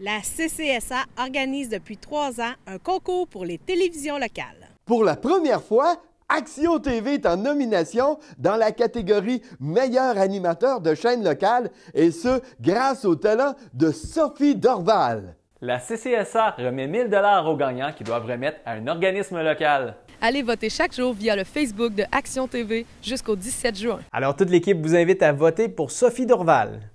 La CCSA organise depuis trois ans un concours pour les télévisions locales. Pour la première fois, Action TV est en nomination dans la catégorie meilleur animateur de chaîne locale et ce, grâce au talent de Sophie Dorval. La CCSA remet 1000 dollars aux gagnants qui doivent remettre à un organisme local. Allez voter chaque jour via le Facebook de Action TV jusqu'au 17 juin. Alors toute l'équipe vous invite à voter pour Sophie Dorval.